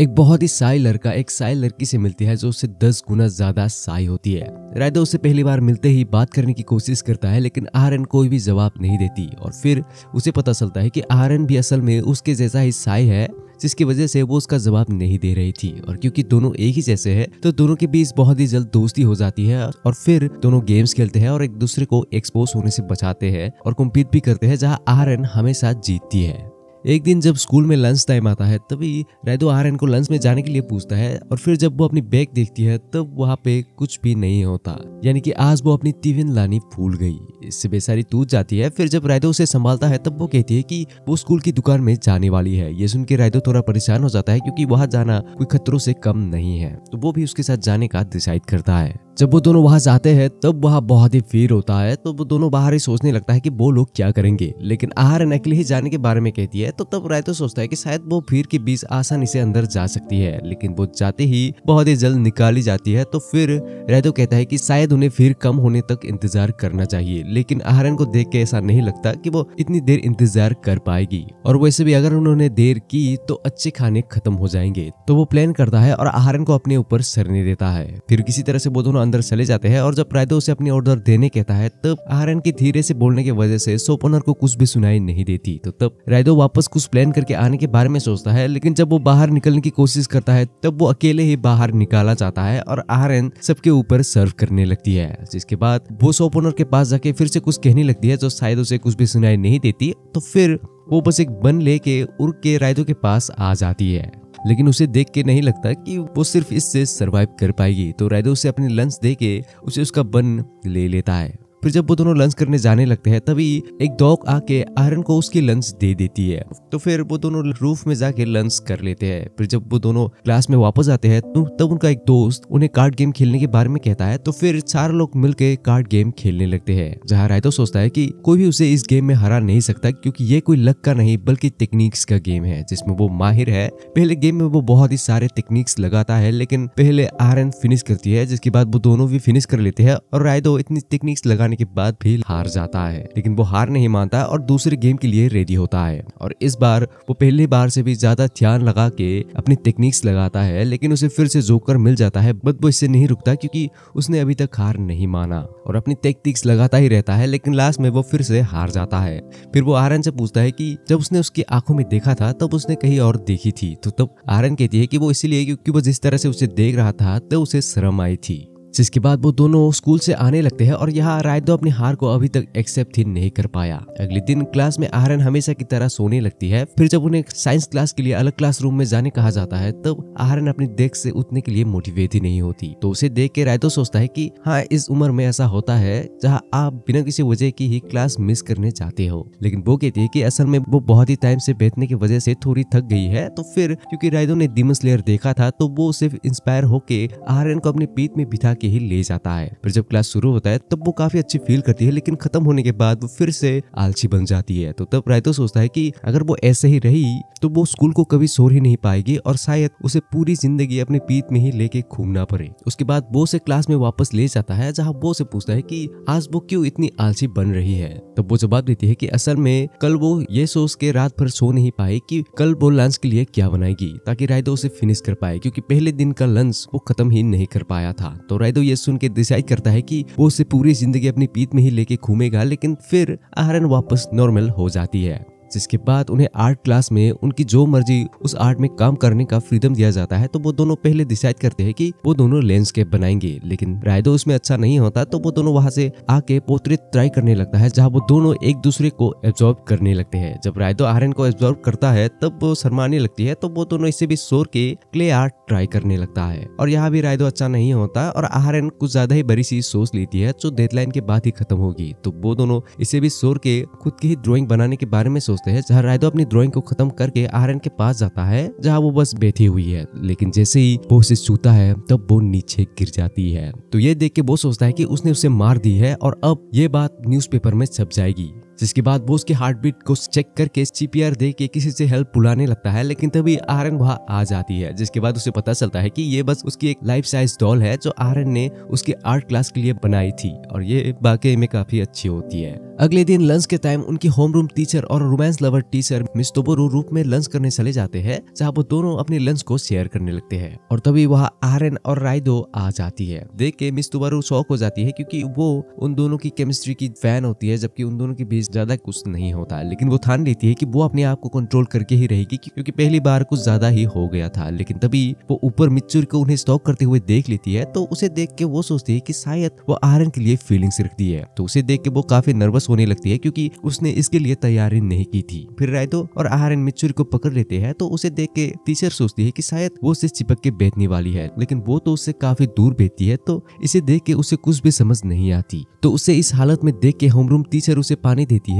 एक बहुत ही साई लड़का एक साई लड़की से मिलती है जो उससे दस गुना ज्यादा साई होती है रायदा उसे पहली बार मिलते ही बात करने की कोशिश करता है लेकिन आर्यन कोई भी जवाब नहीं देती और फिर उसे पता चलता है कि आहरन भी असल में उसके जैसा ही साई है जिसकी वजह से वो उसका जवाब नहीं दे रही थी और क्योंकि दोनों एक ही जैसे हैं तो दोनों के बीच बहुत ही जल्द दोस्ती हो जाती है और फिर दोनों गेम्स खेलते हैं और एक दूसरे को एक्सपोज होने से बचाते हैं और कम्पीट भी करते हैं जहाँ आर्यन हमेशा जीतती है एक दिन जब स्कूल में लंच टाइम आता है तभी रैदो आर्यन को लंच में जाने के लिए पूछता है और फिर जब वो अपनी बैग देखती है तब वहाँ पे कुछ भी नहीं होता यानी कि आज वो अपनी टिफिन लानी भूल गई इससे बेसारी टूट जाती है फिर जब रायदो उसे संभालता है तब वो कहती है कि वो स्कूल की दुकान में जाने वाली है ये सुन के रायदो थोड़ा परेशान हो जाता है क्योंकि वहाँ जाना कोई खतरों से कम नहीं है तो वो भी उसके साथ जाने का डिसाइड करता है जब वो दोनों वहां जाते हैं तब वहां बहुत ही फील होता है तो वो दोनों बाहर ही सोचने लगता है कि वो लोग क्या करेंगे लेकिन आहार नकली ही जाने के बारे में कहती है तो तब राय तो सोचता है कि शायद वो फिर के बीच आसानी से अंदर जा सकती है लेकिन वो जाते ही बहुत ही जल्द निकाली जाती है तो फिर रायतो कहता है कि शायद उन्हें फिर कम होने तक इंतजार करना चाहिए लेकिन आहरन को देख के ऐसा नहीं लगता कि वो इतनी देर इंतजार कर पाएगी और वैसे भी अगर उन्होंने देर की तो अच्छे खाने खत्म हो जाएंगे तो वो प्लान करता है और आहरन को अपने ऊपर सरने देता है फिर किसी तरह से वो दोनों अंदर चले जाते हैं और जब रायदो उसे अपनी ऑर्डर देने कहता है तब आर्यन के धीरे से बोलने की वजह से सोपोनर को कुछ भी सुनाई नहीं देती तो तब रायदो वापस कुछ प्लान करके आने के बारे में सोचता है लेकिन जब वो बाहर निकलने की कोशिश करता है तब वो अकेले ही बाहर निकाला जाता है और आर्यन सबके ऊपर सर्व करने लगती है जिसके बाद वो सोपोनर के पास जाके फिर से कुछ कहने लगती है जो शायद उसे कुछ भी सुनाई नहीं देती तो फिर वो बस एक बन लेके उड़ के रायदो के पास आ जाती है लेकिन उसे देख के नहीं लगता कि वो सिर्फ इससे सर्वाइव कर पाएगी तो रैदो उसे अपने लंच दे के उसे उसका बन ले लेता है फिर जब वो दोनों लंच करने जाने लगते हैं तभी एक डॉग आके आयरन को उसकी लंच दे देती है तो फिर वो दोनों रूफ में जाके लंच कर लेते हैं फिर जब वो दोनों क्लास में वापस आते हैं तो तब उनका एक दोस्त उन्हें कार्ड गेम खेलने के बारे में कहता है तो फिर चार लोग मिलकर कार्ड गेम खेलने लगते हैं जहाँ रायतो सोचता है की कोई भी उसे इस गेम में हरा नहीं सकता क्योंकि ये कोई लक का नहीं बल्कि टेक्निक्स का गेम है जिसमें वो माहिर है पहले गेम में वो बहुत ही सारे टेक्निक्स लगाता है लेकिन पहले आयरन फिनिश करती है जिसके बाद वो दोनों भी फिनिश कर लेते हैं और रायदो इतनी टेक्निक्स लगा आने के बाद भी हार जाता है लेकिन वो हार नहीं मानता और दूसरे गेम के लिए रेडी होता है और इस बार वो पहले बार से भी ज्यादा ध्यान लगा के अपनी टेक्निक्स लगाता है लेकिन उसे फिर से जोकर मिल जाता है बट वो इससे नहीं रुकता क्योंकि उसने अभी तक हार नहीं माना और अपनी टेक्निक्स लगाता ही रहता है लेकिन लास्ट में वो फिर से हार जाता है फिर वो आर्यन से पूछता है कि जब उसने उसकी आंखों में देखा था तब उसने कहीं और देखी थी तो तब आर्यन कहती है कि वो इसीलिए क्योंकि वो जिस तरह से उसे देख रहा था तो उसे शर्म आई थी जिसके बाद वो दोनों स्कूल से आने लगते हैं और यहाँ रायदो अपनी हार को अभी तक एक्सेप्ट ही नहीं कर पाया अगले दिन क्लास में आहरन हमेशा की तरह सोने लगती है फिर जब उन्हें साइंस क्लास के लिए अलग क्लास रूम में जाने कहा जाता है तब तो आहरन अपनी देख से उठने के लिए मोटिवेट ही नहीं होती तो उसे देख के रायदो सोचता है की हाँ इस उम्र में ऐसा होता है जहाँ आप बिना किसी वजह की ही क्लास मिस करने जाते हो लेकिन वो कहती है की असल में वो बहुत ही टाइम से बैठने की वजह से थोड़ी थक गई है तो फिर क्योंकि रायदो ने दिमस लेर देखा था तो वो सिर्फ इंस्पायर होके आहरन को अपने पीठ में बिठा के के ही ले जाता है फिर जब क्लास शुरू होता है तब वो काफी अच्छी फील करती है लेकिन खत्म होने के बाद वो फिर से आलसी बन जाती है तो तब रायतो सोचता है कि अगर वो ऐसे ही रही तो वो स्कूल को कभी सोर ही नहीं पाएगी और शायद उसे पूरी जिंदगी अपने पीत में ही लेके घूमना पड़े उसके बाद वो उसे क्लास में वापस ले जाता है जहाँ वो उसे पूछता है की आज वो क्यों इतनी आलसी बन रही है तब वो जवाब देती है की असल में कल वो ये सोच के रात भर सो नहीं पाई की कल वो लंच के लिए क्या बनाएगी ताकि रायतो उसे फिनिश कर पाए क्योंकि पहले दिन का लंच वो खत्म ही नहीं कर पाया था तो तो ये सुन के डिसाइड करता है कि वो उसे पूरी जिंदगी अपनी पीठ में ही लेके घूमेगा लेकिन फिर आहरन वापस नॉर्मल हो जाती है जिसके बाद उन्हें आर्ट क्लास में उनकी जो मर्जी उस आर्ट में काम करने का फ्रीडम दिया जाता है तो वो दोनों पहले डिसाइड करते हैं कि वो दोनों लैंडस्केप बनाएंगे लेकिन रायदो उसमें अच्छा नहीं होता तो वो दोनों वहां से आके पोर्ट्रेट ट्राई करने लगता है जहाँ वो दोनों एक दूसरे को एब्जॉर्ब करने लगते हैं जब रायदो आर्यन को एब्जॉर्ब करता है तब वो शर्माने लगती है तो वो दोनों इससे भी शोर के क्ले आर्ट ट्राई करने लगता है और यहाँ भी रायदो अच्छा नहीं होता और आर्यन कुछ ज्यादा ही बड़ी सी सोच लेती है जो डेडलाइन के बाद ही खत्म होगी तो वो दोनों इसे भी शोर के खुद की ही ड्रॉइंग बनाने के बारे में सोच सोचते हैं जहाँ रायदो अपनी ड्रॉइंग को खत्म करके आर्यन के पास जाता है जहाँ वो बस बैठी हुई है लेकिन जैसे ही वो उसे छूता है तब वो नीचे गिर जाती है तो ये देख के वो सोचता है की उसने उसे मार दी है और अब ये बात न्यूज में छप जाएगी जिसके बाद वो उसके हार्ट बीट को चेक करके सीपीआर दे के किसी से हेल्प बुलाने लगता है लेकिन तभी आर्यन वहाँ आ जाती है जिसके बाद उसे पता चलता है कि ये बस उसकी एक लाइफ साइज डॉल है जो आर्यन ने उसके आर्ट क्लास के लिए बनाई थी और ये बाकी में काफी अच्छी होती है अगले दिन लंच के टाइम उनकी होम रूम टीचर और romance lover teacher miss Roop में लंच करने चले जाते हैं जहाँ वो दोनों अपने लंच को शेयर करने लगते हैं और तभी वहाँ आर्यन और रायदो आ जाती है देख के मिस शौक हो जाती है क्योंकि वो उन दोनों की केमिस्ट्री की फैन होती है जबकि उन दोनों के बीच ज्यादा कुछ नहीं होता लेकिन वो ठान लेती है कि वो अपने आप को कंट्रोल करके ही रहेगी क्योंकि पहली बार कुछ ज्यादा ही हो गया था लेकिन तभी वो ऊपर मिच्चुर को उन्हें स्टॉक करते हुए देख लेती है तो उसे देख के वो सोचती है की शायद वो आर्यन के लिए फीलिंग्स रखती है तो उसे देख के वो काफी नर्वस होने लगती है क्योंकि उसने इसके लिए तैयारी नहीं की थी फिर रायतो और आर्यन मिच्चुर को पकड़ लेते हैं तो उसे देख के टीचर सोचती है की शायद वो उसे चिपक के बैठने वाली है लेकिन वो तो उससे काफी दूर बैठती है तो इसे देख के उसे कुछ भी समझ नहीं आती तो उसे इस हालत में देख के होमरूम टीचर उसे पानी दे 뒤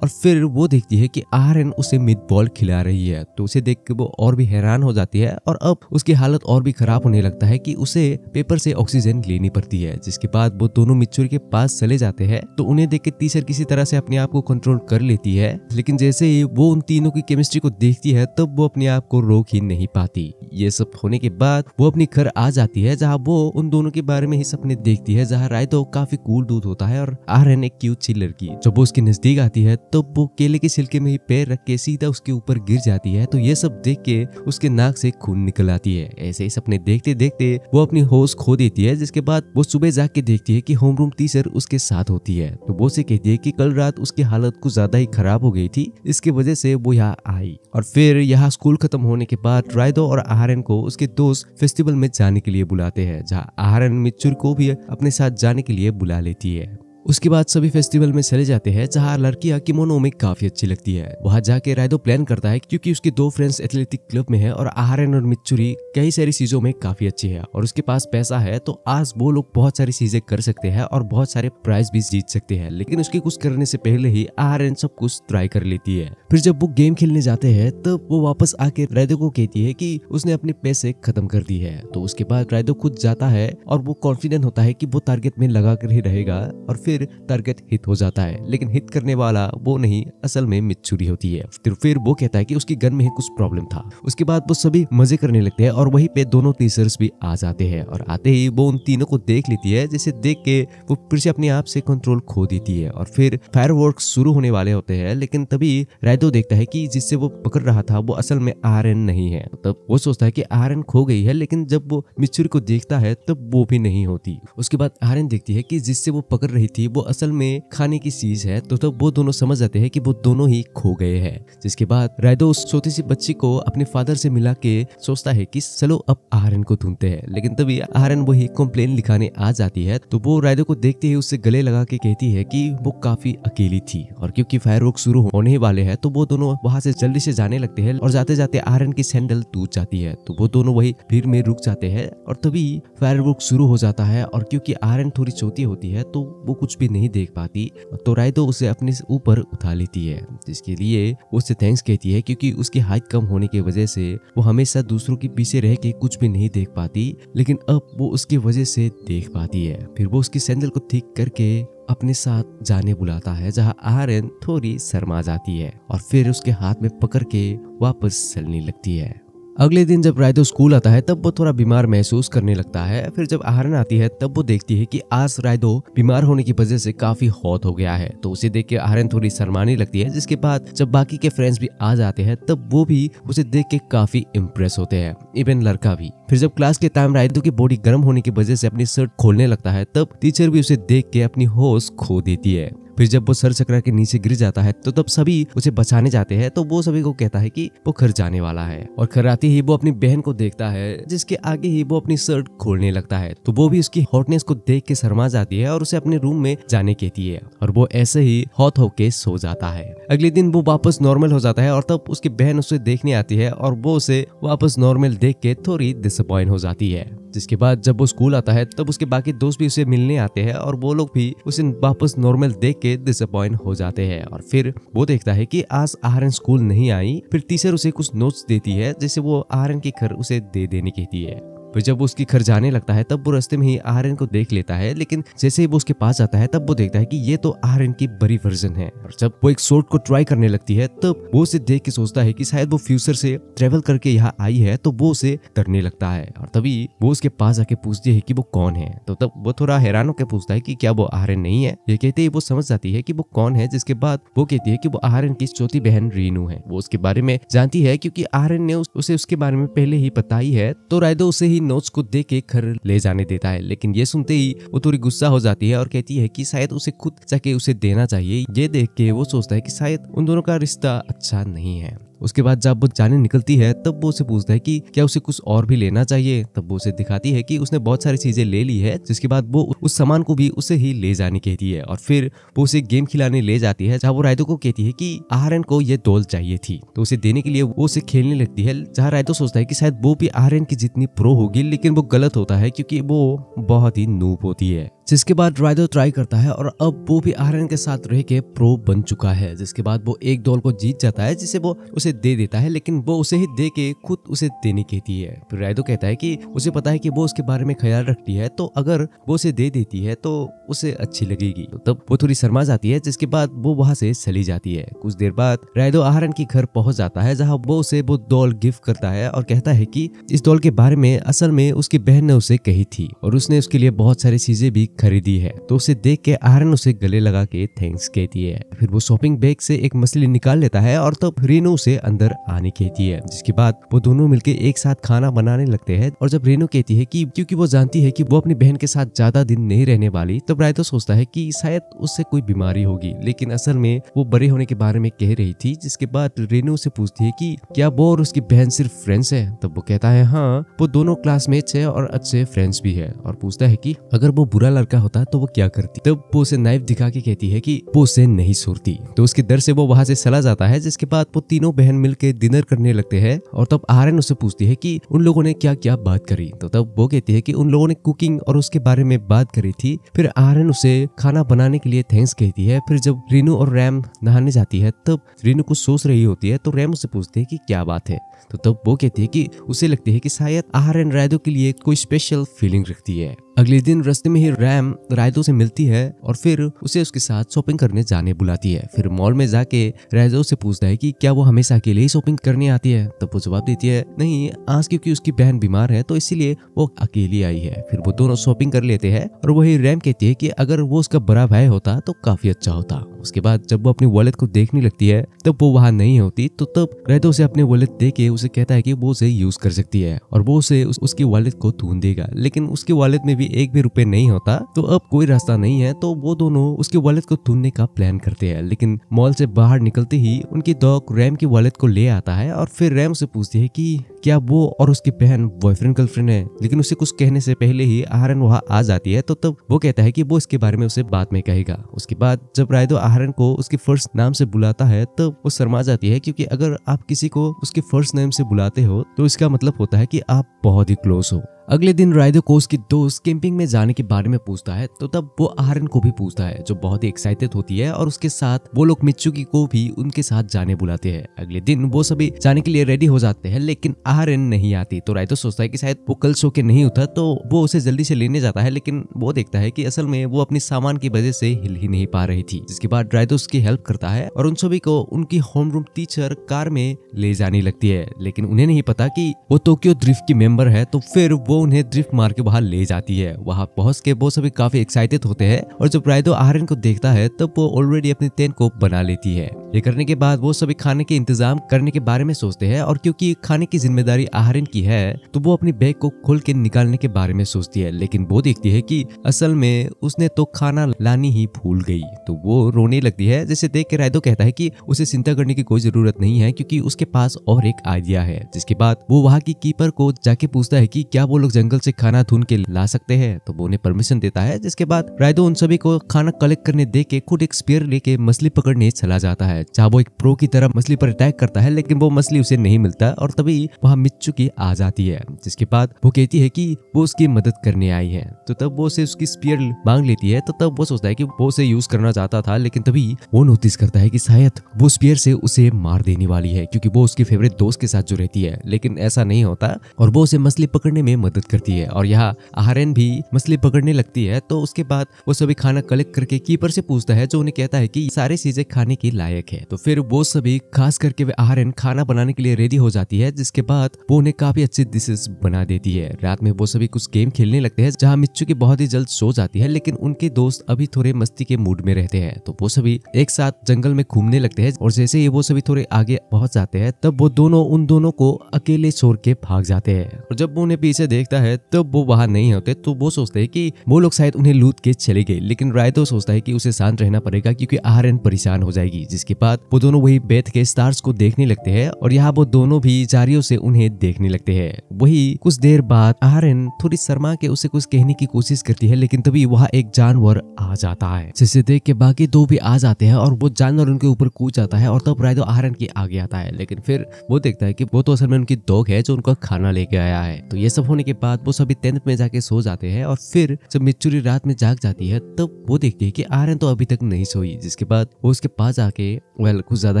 और फिर वो देखती है कि आर्यन उसे मिड बॉल खिला रही है तो उसे देख के वो और भी हैरान हो जाती है और अब उसकी हालत और भी खराब होने लगता है कि उसे पेपर से ऑक्सीजन लेनी पड़ती है जिसके बाद वो दोनों मिच्चुर के पास चले जाते हैं तो उन्हें देख के टीचर किसी तरह से अपने आप को कंट्रोल कर लेती है लेकिन जैसे ही वो उन तीनों की केमिस्ट्री को देखती है तब वो अपने आप को रोक ही नहीं पाती ये सब होने के बाद वो अपने घर आ जाती है जहाँ वो उन दोनों के बारे में ही सपने देखती है जहाँ राय तो काफी कूल दूध होता है और आर्यन एक क्यूट सी लड़की जब वो उसके नजदीक आती है तो वो केले के छिलके में ही पैर रख के सीधा उसके ऊपर गिर जाती है तो ये सब देख के उसके नाक से खून निकल आती है ऐसे ही सपने देखते देखते वो अपनी होश खो देती है जिसके बाद वो सुबह जाके देखती है की होम रूम टीचर उसके साथ होती है तो वो से कहती है की कल रात उसकी हालत कुछ ज्यादा ही खराब हो गई थी इसकी वजह से वो यहाँ आई और फिर यहाँ स्कूल खत्म होने के बाद रायदो और आहरन को उसके दोस्त फेस्टिवल में जाने के लिए बुलाते हैं जहाँ आहरन मिचुर को भी अपने साथ जाने के लिए बुला लेती है उसके बाद सभी फेस्टिवल में चले जाते हैं जहाँ लड़कियाँ किमोनो में काफी अच्छी लगती है वहाँ जाके रायदो प्लान करता है क्योंकि उसके दो फ्रेंड्स एथलेटिक क्लब में है और आहारन और मिचुरी कई सारी चीजों में काफी अच्छी है और उसके पास पैसा है तो आज वो लोग बहुत सारी चीजें कर सकते हैं और बहुत सारे प्राइज भी जीत सकते हैं लेकिन उसके कुछ करने से पहले ही आहारन सब कुछ ट्राई कर लेती है फिर जब वो गेम खेलने जाते हैं तब तो वो वापस आके रायदो को कहती है की उसने अपने पैसे खत्म कर दी है तो उसके बाद रायदो खुद जाता है और वो कॉन्फिडेंट होता है की वो टारगेट में लगा कर ही रहेगा और फिर फिर टारगेट हिट हो जाता है लेकिन हिट करने वाला वो नहीं असल में मिचुरी होती है तो फिर वो कहता है कि उसकी गन में ही कुछ प्रॉब्लम था उसके बाद वो सभी मजे करने लगते हैं और वहीं पे दोनों टीचर्स भी आ जाते हैं और आते ही वो उन तीनों को देख लेती है जिसे देख के वो फिर से अपने आप से कंट्रोल खो देती है और फिर फायर शुरू होने वाले होते हैं लेकिन तभी रायदो देखता है की जिससे वो पकड़ रहा था वो असल में आर नहीं है तब वो सोचता है की आर खो गई है लेकिन जब वो मिचुरी को देखता है तब वो भी नहीं होती उसके बाद आर देखती है की जिससे वो पकड़ रही थी थी वो असल में खाने की चीज है तो तब वो दोनों समझ जाते हैं कि वो दोनों ही खो गए हैं जिसके बाद रायदो उस छोटी सी बच्ची को अपने फादर से मिला के सोचता है कि चलो अब आहरन को ढूंढते हैं लेकिन तभी आहरन वही कंप्लेन लिखाने आ जाती है तो वो रायदो को देखते ही उससे गले लगा के कहती है की वो काफी अकेली थी और क्यूँकी फायर शुरू होने ही वाले है तो वो दोनों वहां से जल्दी से जाने लगते हैं और जाते जाते आहरन की सैंडल टूट जाती है तो वो दोनों वही भीड़ में रुक जाते हैं और तभी फायर शुरू हो जाता है और क्योंकि आहरन थोड़ी चौथी होती है तो वो कुछ कुछ भी नहीं देख पाती तो रायदो उसे अपने ऊपर उठा लेती है जिसके लिए उसे थैंक्स कहती है क्योंकि उसकी हाइट कम होने की वजह से वो हमेशा दूसरों के पीछे रह के कुछ भी नहीं देख पाती लेकिन अब वो उसकी वजह से देख पाती है फिर वो उसकी सैंडल को ठीक करके अपने साथ जाने बुलाता है जहां आर्यन थोड़ी शर्मा जाती है और फिर उसके हाथ में पकड़ के वापस चलने लगती है अगले दिन जब रायदो स्कूल आता है तब वो थोड़ा बीमार महसूस करने लगता है फिर जब आहरण आती है तब वो देखती है कि आज रायदो बीमार होने की वजह से काफी हौत हो गया है तो उसे देख के आहरण थोड़ी शरमाने लगती है जिसके बाद जब बाकी के फ्रेंड्स भी आ जाते हैं तब वो भी उसे देख के काफी इम्प्रेस होते हैं इवन लड़का भी फिर जब क्लास के टाइम रायदो की बॉडी गर्म होने की वजह से अपनी शर्ट खोलने लगता है तब टीचर भी उसे देख के अपनी होश खो देती है फिर जब वो सर चक्रा के नीचे गिर जाता है तो तब सभी उसे बचाने जाते हैं तो वो सभी को कहता है कि वो घर जाने वाला है और घर आते ही वो अपनी बहन को देखता है जिसके आगे ही वो अपनी शर्ट खोलने लगता है तो वो भी उसकी हॉटनेस को देख के शर्मा जाती है और उसे अपने रूम में जाने कहती है और वो ऐसे ही हॉट होके सो जाता है अगले दिन वो वापस नॉर्मल हो जाता है और तब उसकी बहन उसे देखने आती है और वो उसे वापस नॉर्मल देख के थोड़ी डिसअपॉइंट हो जाती है जिसके तो बाद जब वो स्कूल आता है तब उसके बाकी दोस्त भी उसे मिलने आते हैं और वो लोग भी उसे वापस नॉर्मल देख के डिसअपॉइंट हो जाते हैं और फिर वो देखता है कि आज आहरन स्कूल नहीं आई फिर टीचर उसे कुछ नोट्स देती है जिसे वो आहरन के घर उसे दे देने कहती है फिर जब वो उसकी घर जाने लगता है तब वो रास्ते में ही आर्यन को देख लेता है लेकिन जैसे ही वो उसके पास जाता है तब वो देखता है कि ये तो आर्यन की बड़ी वर्जन है और जब वो एक सोर्ट को ट्राई करने लगती है तब वो उसे देख के सोचता है कि शायद वो फ्यूचर से ट्रेवल करके यहाँ आई है तो वो उसे डरने लगता है और तभी वो उसके पास जाके पूछती है कि वो कौन है तो तब वो थोड़ा हैरान होकर पूछता है कि क्या वो आर्यन नहीं है ये कहते ही वो समझ जाती है कि वो कौन है जिसके बाद वो कहती है कि वो आर्यन की चौथी बहन रीनू है वो उसके बारे में जानती है क्योंकि आर्यन ने उसे उसके बारे में पहले ही बताई है तो रायदो उसे ही नोट्स को दे के घर ले जाने देता है लेकिन ये सुनते ही वो थोड़ी गुस्सा हो जाती है और कहती है कि शायद उसे खुद जाके उसे देना चाहिए ये देख के वो सोचता है कि शायद उन दोनों का रिश्ता अच्छा नहीं है उसके बाद जब वो जाने निकलती है तब वो उसे पूछता है कि क्या उसे कुछ और भी लेना चाहिए तब वो उसे दिखाती है कि उसने बहुत सारी चीजें ले ली है जिसके बाद वो उस सामान को भी उसे ही ले जाने कहती है और फिर वो उसे गेम खिलाने ले जाती है जहाँ वो रायदो को कहती है की आहरन को ये डोल चाहिए थी तो उसे देने के लिए वो उसे खेलने लगती है जहाँ रायदो सोचता है की शायद वो भी आहरन की जितनी प्रो होगी लेकिन वो गलत होता है क्योंकि वो बहुत ही नूप होती है जिसके बाद रायदो ट्राई करता है और अब वो भी आहरन के साथ रह के प्रो बन चुका है जिसके बाद वो एक डॉल को जीत जाता है जिसे वो उसे दे देता है लेकिन वो उसे ही दे के खुद उसे देने कहती है फिर राइडो कहता है कि उसे पता है कि वो उसके बारे में ख्याल रखती है तो अगर वो उसे दे देती है तो उसे अच्छी लगेगी तो तब वो थोड़ी शर्मा जाती है जिसके बाद वो वहाँ से चली जाती है कुछ देर बाद रायदो आहरन के घर पहुंच जाता है जहाँ वो उसे वो डॉल गिफ्ट करता है और कहता है की इस डॉल के बारे में असल में उसकी बहन ने उसे कही थी और उसने उसके लिए बहुत सारी चीजें भी खरीदी है तो उसे देख के आहरन उसे गले लगा के थैंक्स कहती है फिर वो शॉपिंग बैग से एक मछली निकाल लेता है और तब तो रेनो उसे अंदर आने कहती है जिसके बाद वो दोनों मिलके एक साथ खाना बनाने लगते हैं और जब रेनो कहती है कि क्योंकि वो जानती है कि वो अपनी बहन के साथ ज्यादा दिन नहीं रहने वाली तब तो रायतो सोचता है कि शायद उससे कोई बीमारी होगी लेकिन असल में वो बड़े होने के बारे में कह रही थी जिसके बाद रेनू उसे पूछती है की क्या वो और उसकी बहन सिर्फ फ्रेंड्स है तब वो कहता है हाँ वो दोनों क्लासमेट्स है और अच्छे फ्रेंड्स भी है और पूछता है की अगर वो बुरा लड़का होता तो वो क्या करती तब वो उसे नाइफ दिखा के कहती है कि वो उसे नहीं सुरती तो उसके डर से वो वहां से चला जाता है जिसके बाद वो तीनों बहन मिलकर डिनर करने लगते हैं और तब आर्यन उसे पूछती है कि उन लोगों ने क्या क्या बात करी तो तब वो कहती है कि उन लोगों ने कुकिंग और उसके बारे में बात करी थी फिर आर्यन उसे खाना बनाने के लिए थैंक्स कहती है फिर जब रीनू और रैम नहाने जाती है तब रीनू कुछ सोच रही होती है तो रैम उसे पूछते है कि क्या बात है तो तब वो कहती है कि उसे लगती है कि शायद आहार एंड रायदो के लिए कोई स्पेशल फीलिंग रखती है अगले दिन रस्ते में ही रैम रायदो से मिलती है और फिर उसे उसके साथ शॉपिंग करने जाने बुलाती है फिर मॉल में जाके रायदो से पूछता है कि क्या वो हमेशा अकेले ही शॉपिंग करने आती है तब वो जवाब देती है नहीं आज क्योंकि उसकी बहन बीमार है तो इसीलिए वो अकेली आई है फिर वो दोनों शॉपिंग कर लेते हैं और वही रैम कहती है की अगर वो उसका बड़ा भाई होता तो काफी अच्छा होता उसके बाद जब वो अपनी वॉलेट को देखने लगती है तब वो वहाँ नहीं होती तो तब रायदो उसे अपने वॉलेट दे के उसे कहता है की वो उसे यूज कर सकती है और वो उसे उसके उसकी वॉलेट को देगा लेकिन उसके वॉलेट में भी भी एक भी रुपए नहीं होता तो अब कोई रास्ता नहीं है तो वो दोनों उसके वॉलेट को ढूंढने का प्लान करते हैं लेकिन मॉल से बाहर निकलते ही उनकी डॉग रैम की वॉलेट को ले आता है और फिर रैम से पूछती है की क्या वो और उसकी बहन बॉयफ्रेंड गर्लफ्रेंड है लेकिन उसे कुछ कहने से पहले ही आहरन वहाँ आ जाती है तो तब वो कहता है कि वो इसके बारे में उसे बाद में कहेगा उसके बाद जब रायदो आहरन को उसके फर्स्ट नाम से बुलाता है तो वो शर्मा जाती है क्योंकि अगर आप किसी को उसके फर्स्ट नेम से बुलाते हो तो इसका मतलब होता है कि आप बहुत ही क्लोज हो अगले दिन रायदो को उसकी दोस्त कैंपिंग में जाने के बारे में पूछता है तो तब वो आहरन को भी पूछता है जो बहुत ही एक्साइटेड होती है और उसके साथ वो लोग मिच्चुकी को भी उनके साथ जाने बुलाते हैं अगले दिन वो सभी जाने के लिए रेडी हो जाते हैं लेकिन आहरन इन नहीं आती तो रायतो सोचता है कि शायद वो कल सो के नहीं उठा तो वो उसे जल्दी से लेने जाता है लेकिन वो देखता है कि असल में वो अपने सामान की वजह से हिल ही नहीं पा रही थी जिसके बाद रायतो उसकी हेल्प करता है और उन सभी को उनकी होम रूम टीचर कार में ले जाने लगती है लेकिन उन्हें नहीं पता की वो टोक्यो ड्रिफ्ट की मेंबर है तो फिर वो उन्हें ड्रिफ्ट मार के बाहर ले जाती है वहाँ पहुंच के वो सभी काफी एक्साइटेड होते हैं और जब रायदो आहरन को देखता है तब वो ऑलरेडी अपने टेंट को बना लेती है ये करने के बाद वो सभी खाने के इंतजाम करने के बारे में सोचते हैं और क्योंकि खाने की जिम्मे जिम्मेदारी आहरिन की है तो वो अपनी बैग को खोल के निकालने के बारे में सोचती है लेकिन वो देखती है कि असल में उसने तो खाना लानी ही भूल गई तो वो रोने लगती है जिसे देख के रायदो कहता है कि उसे चिंता करने की कोई जरूरत नहीं है क्योंकि उसके पास और एक आइडिया है जिसके बाद वो वहाँ की कीपर को जाके पूछता है की क्या वो लोग जंगल से खाना धुन के ला सकते हैं तो वो उन्हें परमिशन देता है जिसके बाद रायदो उन सभी को खाना कलेक्ट करने दे के खुद एक स्पेयर लेके मछली पकड़ने चला जाता है जहाँ वो एक प्रो की तरह मछली पर अटैक करता है लेकिन वो मछली उसे नहीं मिलता और तभी वहाँ मिच्चू की आ जाती है जिसके बाद वो कहती है कि वो उसकी मदद करने आई है तो तब वो उसे उसकी स्पियर मांग लेती है तो तब वो सोचता है कि वो उसे यूज करना चाहता था लेकिन तभी वो नोटिस करता है कि शायद वो स्पियर से उसे मार देने वाली है क्योंकि वो उसके फेवरेट दोस्त के साथ जो रहती है लेकिन ऐसा नहीं होता और वो उसे मछली पकड़ने में मदद करती है और यहाँ आहरन भी मछली पकड़ने लगती है तो उसके बाद वो सभी खाना कलेक्ट करके कीपर से पूछता है जो उन्हें कहता है कि सारी चीजें खाने के लायक है तो फिर वो सभी खास करके आहरन खाना बनाने के लिए रेडी हो जाती है जिसके बाद बाद वो उन्हें काफी अच्छी डिशेज बना देती है रात में वो सभी कुछ गेम खेलने लगते हैं जहाँ मिच्चू की बहुत ही जल्द सो जाती है लेकिन उनके दोस्त अभी थोड़े मस्ती के मूड में रहते हैं तो वो सभी एक साथ जंगल में घूमने लगते हैं और जैसे ही वो सभी थोड़े आगे पहुंच जाते हैं तब वो दोनों उन दोनों को अकेले छोड़ के भाग जाते हैं और जब वो उन्हें पीछे देखता है तब वो वहां नहीं होते तो वो सोचते है की वो लोग शायद उन्हें लूट के चले गए लेकिन रायतो सोचता है की उसे शांत रहना पड़ेगा क्यूँकी आहरन परेशान हो जाएगी जिसके बाद वो दोनों वही बैठ के स्टार्स को देखने लगते हैं और यहाँ वो दोनों भी जारियों से उन्हें देखने लगते हैं वही कुछ देर बाद आर्यन थोड़ी शर्मा के उसे कुछ कहने की कोशिश करती है लेकिन तभी वहाँ एक जानवर आ जाता है जिसे देख के बाकी दो भी आ जाते हैं और वो जानवर उनके ऊपर कूद जाता है और तब रायदो आहरन के आगे आता है लेकिन फिर वो देखता है की वो तो असल में उनकी डॉग है जो उनका खाना लेके आया है तो ये सब होने के बाद वो सभी टेंट में जाके सो जाते हैं और फिर जब मिचुरी रात में जाग जाती है तब वो देखती है की आर्यन तो अभी तक नहीं सोई जिसके बाद वो उसके पास आके वेल कुछ ज्यादा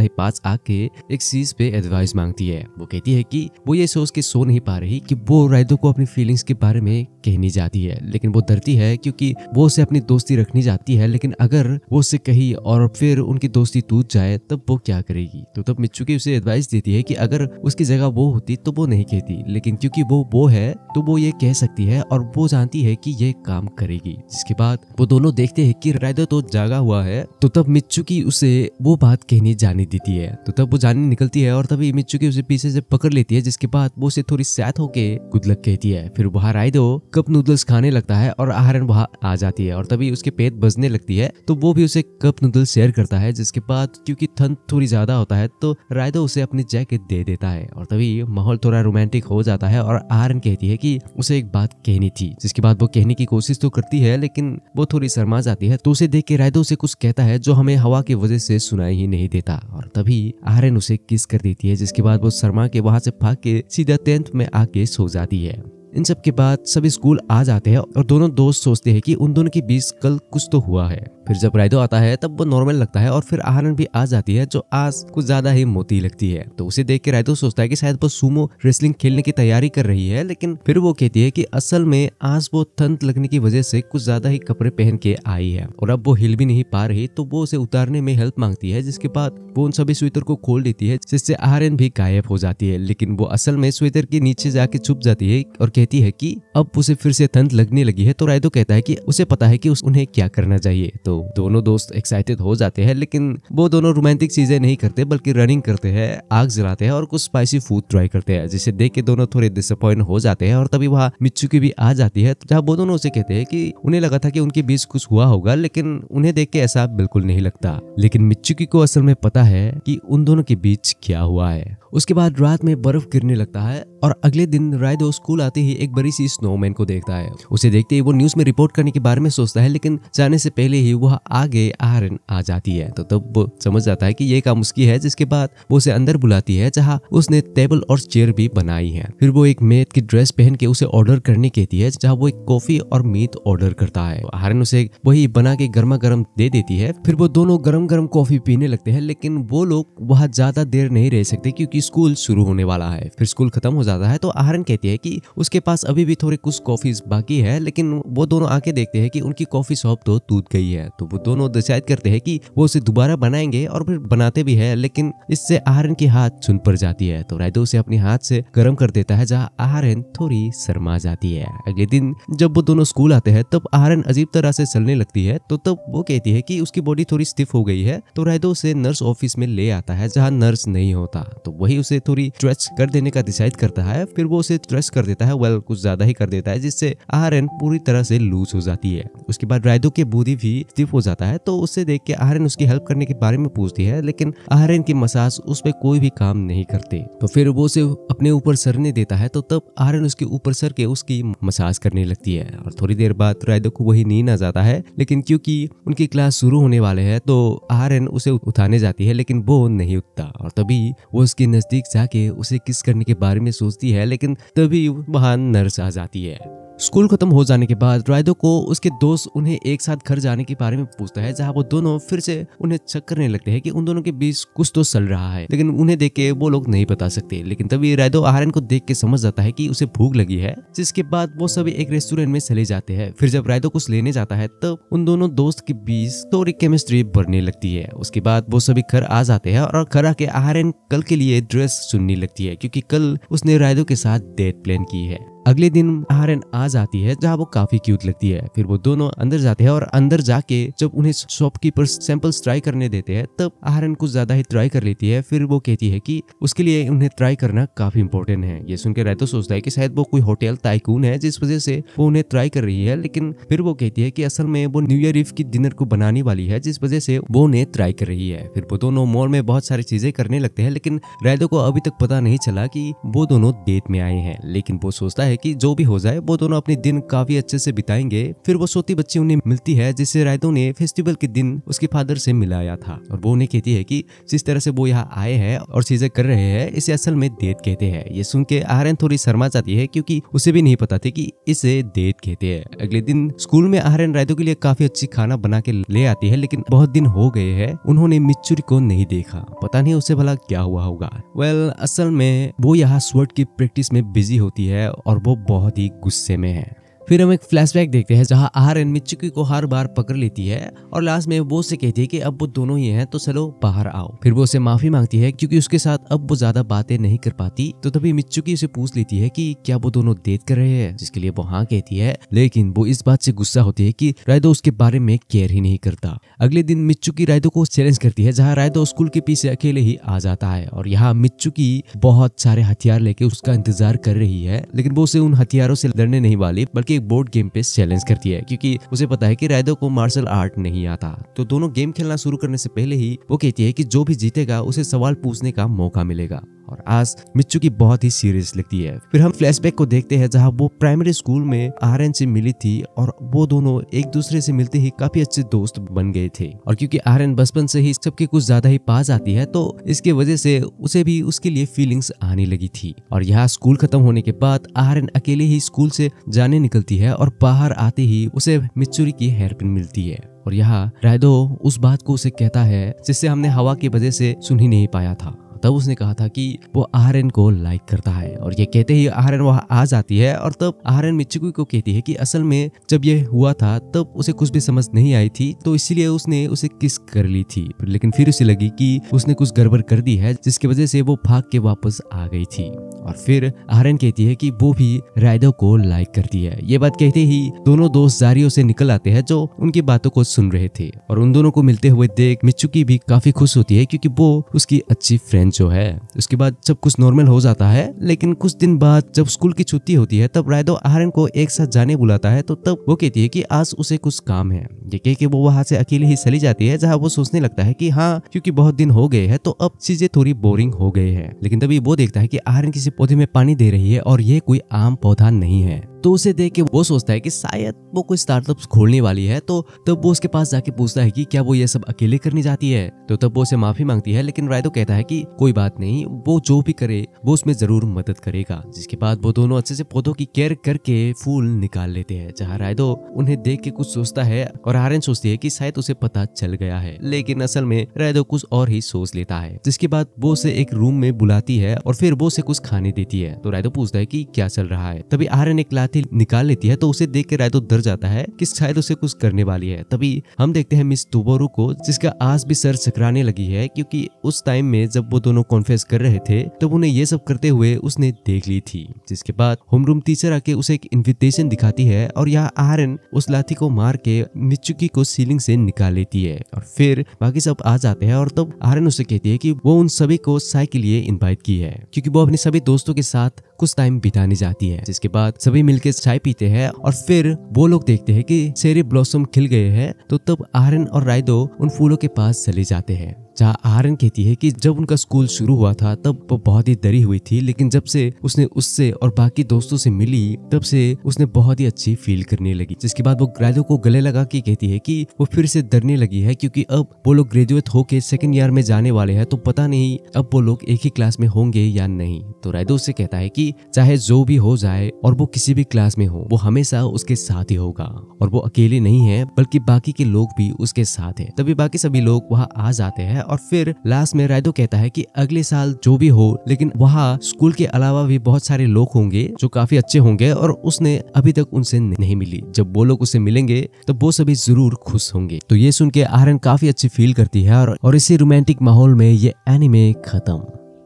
ही पास आके एक चीज पे एडवाइस मांगती है वो कहती है कि वो ये सोच के सो नहीं पा रही कि वो रायदो को अपनी फीलिंग्स के बारे में कहनी जाती है लेकिन वो डरती है क्योंकि वो उसे अपनी दोस्ती रखनी जाती है लेकिन अगर वो उसे कही और फिर उनकी दोस्ती टूट जाए तब वो क्या करेगी तो तब की उसे एडवाइस देती है कि अगर उसकी जगह वो होती तो वो नहीं कहती लेकिन क्योंकि वो वो है तो वो ये कह सकती है और वो जानती है कि ये काम करेगी जिसके बाद वो दोनों देखते हैं कि रायदो तो जागा हुआ है तो तब की उसे वो बात कहनी जानी देती है तो तब वो जानी निकलती है और तभी की उसे पीछे से पकड़ लेती है जिसके बाद वो से थोड़ी सैत होके गुदलक कहती है फिर बाहर आए दो कप नूडल्स खाने लगता है और आहरन वहाँ आ जाती है और तभी उसके पेट बजने लगती है तो वो भी उसे कप नूडल्स शेयर करता है जिसके बाद क्योंकि ठंड थोड़ी ज्यादा होता है तो रायदो उसे अपनी जैकेट दे देता है और तभी माहौल थोड़ा रोमांटिक हो जाता है और आहरन कहती है कि उसे एक बात कहनी थी जिसके बाद वो कहने की कोशिश तो करती है लेकिन वो थोड़ी शर्मा जाती है तो उसे देख के रायदो उसे कुछ कहता है जो हमें हवा की वजह से सुनाई ही नहीं देता और तभी आहरन उसे किस कर देती है जिसके बाद वो शर्मा के वहां से भाग आके सीधा टेंथ में आके सो जाती है इन सब के बाद सब स्कूल आ जाते हैं और दोनों दोस्त सोचते हैं कि उन दोनों के बीच कल कुछ तो हुआ है फिर जब राइडो आता है तब वो नॉर्मल लगता है और फिर आहरन भी आ जाती है जो आज कुछ ज्यादा ही मोती लगती है तो उसे देख के राइडो सोचता है कि शायद वो सुमो रेसलिंग खेलने की तैयारी कर रही है लेकिन फिर वो कहती है कि असल में आज वो थंत लगने की वजह से कुछ ज्यादा ही कपड़े पहन के आई है और अब वो हिल भी नहीं पा रही तो वो उसे उतारने में हेल्प मांगती है जिसके बाद वो उन सभी स्वेटर को खोल देती है जिससे आहरन भी गायब हो जाती है लेकिन वो असल में स्वेटर के नीचे जाके छुप जाती है और कहती है की अब उसे फिर से थंत लगने लगी है तो रायदो कहता है की उसे पता है की उन्हें क्या करना चाहिए तो दोनों दोस्त एक्साइटेड हो जाते हैं लेकिन वो दोनों रोमांटिक चीजें नहीं करते बल्कि रनिंग करते हैं आग जलाते हैं और कुछ स्पाइसी फूड ट्राई करते हैं जिसे देख के दोनों थोड़े डिसअपॉइंट हो जाते हैं और तभी वहाँ मिच्छू की भी आ जाती है जहाँ वो दोनों उसे कहते हैं कि उन्हें लगा था कि उनके बीच कुछ हुआ होगा लेकिन उन्हें देख के ऐसा बिल्कुल नहीं लगता लेकिन मिच्चुकी को असल में पता है कि उन दोनों के बीच क्या हुआ है उसके बाद रात में बर्फ गिरने लगता है और अगले दिन रायदो स्कूल आते ही एक बड़ी सी स्नोमैन को देखता है उसे देखते ही वो न्यूज में रिपोर्ट करने के बारे में सोचता है लेकिन जाने से पहले ही वो वह आगे आहरन आ जाती है तो तब वो समझ जाता है कि ये काम उसकी है जिसके बाद वो उसे अंदर बुलाती है जहाँ उसने टेबल और चेयर भी बनाई है फिर वो एक मेथ की ड्रेस पहन के उसे ऑर्डर करने कहती है जहाँ वो एक कॉफी और मीट ऑर्डर करता है आहरन उसे वही बना के गर्मा गर्म दे देती है फिर वो दोनों गर्म गर्म कॉफी पीने लगते हैं लेकिन वो लोग वहाँ ज्यादा देर नहीं रह सकते क्योंकि स्कूल शुरू होने वाला है फिर स्कूल खत्म हो जाता है तो आहरन कहती है कि उसके पास अभी भी थोड़े कुछ कॉफी बाकी है लेकिन वो दोनों आके देखते हैं कि उनकी कॉफी शॉप तो टूट गई है तो वो दोनों डिसाइड करते हैं कि वो उसे दोबारा बनाएंगे और फिर बनाते भी है लेकिन इससे आहरन की हाथ सुन पर जाती है तो रायदो उसे अपने हाथ से गर्म कर देता है जहाँ आहरन थोड़ी शर्मा जाती है अगले दिन जब वो दोनों स्कूल आते हैं तब आहरन अजीब तरह से चलने लगती है तो तब वो कहती है की उसकी बॉडी थोड़ी स्टिफ हो गई है तो रायदो उसे नर्स ऑफिस में ले आता है जहाँ नर्स नहीं होता तो वही उसे थोड़ी स्ट्रेच कर देने का डिसाइड करता है फिर वो उसे स्ट्रेच कर देता है वेल कुछ ज्यादा ही कर देता है जिससे आहरन पूरी तरह से लूज हो जाती है उसके बाद रायदो के बूढ़ी भी बेवकूफ़ हो जाता है तो उसे देख के आहरन उसकी हेल्प करने के बारे में पूछती है लेकिन आहरन की मसाज उस पर कोई भी काम नहीं करते तो फिर वो उसे अपने ऊपर सरने देता है तो तब आहरन उसके ऊपर सर के उसकी मसाज करने लगती है और थोड़ी देर बाद रायदो को वही नींद आ जाता है लेकिन क्योंकि उनकी क्लास शुरू होने वाले है तो आहरन उसे उठाने जाती है लेकिन वो नहीं उठता और तभी वो उसके नजदीक जाके उसे किस करने के बारे में सोचती है लेकिन तभी वहां नर्स आ जाती है स्कूल खत्म हो जाने के बाद रायदो को उसके दोस्त उन्हें एक साथ घर जाने के बारे में पूछता है जहाँ वो दोनों फिर से उन्हें चक्करने लगते हैं कि उन दोनों के बीच कुछ तो चल रहा है लेकिन उन्हें देख के वो लोग नहीं बता सकते लेकिन तभी रायदो आहरन को देख के समझ जाता है कि उसे भूख लगी है जिसके बाद वो सभी एक रेस्टोरेंट में चले जाते हैं फिर जब रायदो कुछ लेने जाता है तब तो उन दोनों दोस्त के बीच थोड़ी केमिस्ट्री बढ़ने लगती है उसके बाद वो सभी घर आ जाते हैं और घर आके आहरन कल के लिए ड्रेस सुनने लगती है क्योंकि कल उसने रायदो के साथ डेट प्लान की है अगले दिन आर्यन आ जाती है जहाँ वो काफी क्यूट लगती है फिर वो दोनों अंदर जाते हैं और अंदर जाके जब उन्हें शॉपकीपर सैंपल्स ट्राई करने देते हैं तब आर्यन कुछ ज्यादा ही ट्राई कर लेती है फिर वो कहती है कि उसके लिए उन्हें ट्राई करना काफी इंपॉर्टेंट है ये सुनकर रैतो सोचता है की शायद वो कोई होटल ताइकून है जिस वजह से वो उन्हें ट्राई कर रही है लेकिन फिर वो कहती है की असल में वो न्यू ईयर ईफ की डिनर को बनाने वाली है जिस वजह से वो उन्हें ट्राई कर रही है फिर वो दोनों मॉल में बहुत सारी चीजें करने लगते हैं लेकिन रायदो को अभी तक पता नहीं चला कि वो दोनों डेट में आए हैं लेकिन वो सोचता है है कि जो भी हो जाए वो दोनों अपने दिन काफी अच्छे से बिताएंगे फिर वो सोती बच्ची उन्हें मिलती है जिसे रायदो ने फेस्टिवल के दिन उसके फादर से मिलाया था और वो उन्हें कहती है कि जिस तरह से वो यहाँ आए हैं और चीजें कर रहे हैं इसे असल में डेट कहते हैं ये सुन के आहरन थोड़ी शर्मा जाती है क्योंकि उसे भी नहीं पता थी कि इसे डेट कहते हैं अगले दिन स्कूल में आहरन रायदो के लिए काफी अच्छी खाना बना के ले आती है लेकिन बहुत दिन हो गए है उन्होंने मिच्चुरी को नहीं देखा पता नहीं उसे भला क्या हुआ होगा वेल well, असल में वो यहाँ स्वर्ट की प्रैक्टिस में बिजी होती है और वो बहुत ही गुस्से में है फिर हम एक फ्लैशबैक देखते हैं जहां आहार एन मिचुकी को हर बार पकड़ लेती है और लास्ट में वो से कहती है कि अब वो दोनों ही हैं तो चलो बाहर आओ फिर वो उसे माफी मांगती है क्योंकि उसके साथ अब वो ज्यादा बातें नहीं कर पाती तो तभी मिचुकी उसे पूछ लेती है कि क्या वो दोनों डेट कर रहे हैं जिसके लिए वो हाँ कहती है लेकिन वो इस बात से गुस्सा होती है की रायदो उसके बारे में केयर ही नहीं करता अगले दिन मिचुकी रायदो को चैलेंज करती है जहाँ रायदो स्कूल के पीछे अकेले ही आ जाता है और यहाँ मिचुकी बहुत सारे हथियार लेके उसका इंतजार कर रही है लेकिन वो उसे उन हथियारों से लड़ने नहीं वाली बल्कि एक बोर्ड गेम पे चैलेंज करती है क्योंकि उसे पता है कि रायदो को मार्शल आर्ट नहीं आता तो दोनों गेम खेलना शुरू करने से पहले ही वो कहती है कि जो भी जीतेगा उसे सवाल पूछने का मौका मिलेगा और आज मिच्चू की बहुत ही सीरियस लगती है फिर हम फ्लैशबैक को देखते हैं जहां वो प्राइमरी स्कूल में आर से मिली थी और वो दोनों एक दूसरे से मिलते ही काफी अच्छे दोस्त बन गए थे और क्योंकि आर बचपन से ही सबके कुछ ज्यादा ही पास आती है तो इसके वजह से उसे भी उसके लिए फीलिंग्स आने लगी थी और यहाँ स्कूल खत्म होने के बाद आर अकेले ही स्कूल से जाने निकलती खुलती है और बाहर आते ही उसे मिचुरी की हेयरपिन मिलती है और यहाँ रायदो उस बात को उसे कहता है जिससे हमने हवा की वजह से सुन ही नहीं पाया था तब उसने कहा था कि वो आहरन को लाइक करता है और ये कहते ही आहरन वहाँ आ जाती है और तब आहरन मिचुकी को कहती है कि असल में जब ये हुआ था तब उसे कुछ भी समझ नहीं आई थी तो इसीलिए उसने उसे किस कर ली थी लेकिन फिर उसे लगी कि उसने कुछ गड़बड़ कर दी है जिसकी वजह से वो भाग के वापस आ गई थी और फिर आहरन कहती है कि वो भी रायदो को लाइक करती है ये बात कहते ही दोनों दोस्त जारियों से निकल आते हैं जो उनकी बातों को सुन रहे थे और उन दोनों को मिलते हुए देख मिचुकी भी काफी खुश होती है क्योंकि वो उसकी अच्छी फ्रेंड मोमेंट जो है उसके बाद सब कुछ नॉर्मल हो जाता है लेकिन कुछ दिन बाद जब स्कूल की छुट्टी होती है तब रायदो आहरन को एक साथ जाने बुलाता है तो तब वो कहती है कि आज उसे कुछ काम है ये कह के वो वहाँ से अकेले ही चली जाती है जहाँ वो सोचने लगता है की हाँ क्योंकि बहुत दिन हो गए है तो अब चीजें थोड़ी बोरिंग हो गई है लेकिन तभी वो देखता है की आहरन किसी पौधे में पानी दे रही है और ये कोई आम पौधा नहीं है तो उसे देख के वो सोचता है कि शायद वो कोई स्टार्टअप खोलने वाली है तो तब वो उसके पास जाके पूछता है कि क्या वो ये सब अकेले करने जाती है तो तब वो उसे माफी मांगती है लेकिन रायदो कहता है कि कोई बात नहीं वो जो भी करे वो उसमें जरूर मदद करेगा जिसके बाद वो दोनों अच्छे से पौधों की केयर करके फूल निकाल लेते हैं जहाँ रायदो उन्हें देख के कुछ सोचता है और आर्यन सोचती है की शायद उसे पता चल गया है लेकिन असल में रायदो कुछ और ही सोच लेता है जिसके बाद वो उसे एक रूम में बुलाती है और फिर वो उसे कुछ खाने देती है तो रायदो पूछता है की क्या चल रहा है तभी आर्यन एक क्लास साथी निकाल लेती है तो उसे देख के रायतो डर जाता है कि शायद उसे कुछ करने वाली है तभी हम देखते हैं मिस तुबोरू को जिसका आज भी सर चकराने लगी है क्योंकि उस टाइम में जब वो दोनों कॉन्फ्रेंस कर रहे थे तब उन्हें ये सब करते हुए उसने देख ली थी जिसके बाद होमरूम टीचर आके उसे एक इन्विटेशन दिखाती है और यहाँ आर्यन उस लाठी को मार के मिचुकी को सीलिंग से निकाल लेती है और फिर बाकी सब आ जाते हैं और तब तो उसे कहती है कि वो उन सभी को साई के लिए इन्वाइट की है क्योंकि वो अपने सभी दोस्तों के साथ कुछ टाइम बिताने जाती है जिसके बाद सभी मिल मिलके चाय पीते हैं और फिर वो लोग देखते हैं कि सेरी ब्लॉसम खिल गए हैं तो तब आहरन और रायदो उन फूलों के पास चले जाते हैं जहाँ आर्यन कहती है कि जब उनका स्कूल शुरू हुआ था तब वो बहुत ही डरी हुई थी लेकिन जब से उसने उससे और बाकी दोस्तों से मिली तब से उसने बहुत ही अच्छी फील करने लगी जिसके बाद वो ग्रेजो को गले लगा के कहती है कि वो फिर से डरने लगी है क्योंकि अब वो लोग ग्रेजुएट होके सेकेंड ईयर में जाने वाले है तो पता नहीं अब वो लोग एक ही क्लास में होंगे या नहीं तो रायदो उससे कहता है कि चाहे जो भी हो जाए और वो किसी भी क्लास में हो वो हमेशा उसके साथ ही होगा और वो अकेले नहीं है बल्कि बाकी के लोग भी उसके साथ है तभी बाकी सभी लोग वहाँ आ जाते हैं और फिर लास्ट में रायदो कहता है कि अगले साल जो भी हो लेकिन वहाँ स्कूल के अलावा भी बहुत सारे लोग होंगे जो काफी अच्छे होंगे और उसने अभी तक उनसे नहीं मिली जब वो लोग उसे मिलेंगे तो वो सभी जरूर खुश होंगे तो ये सुन के आहरन काफी अच्छी फील करती है और, और इसी रोमांटिक माहौल में ये एनिमे खत्म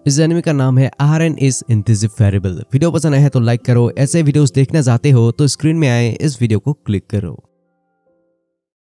इस एनिमे का नाम है आर एन इज इंतजिव फेरेबल वीडियो पसंद आए तो लाइक करो ऐसे वीडियोस देखना चाहते हो तो स्क्रीन में आए इस वीडियो को क्लिक करो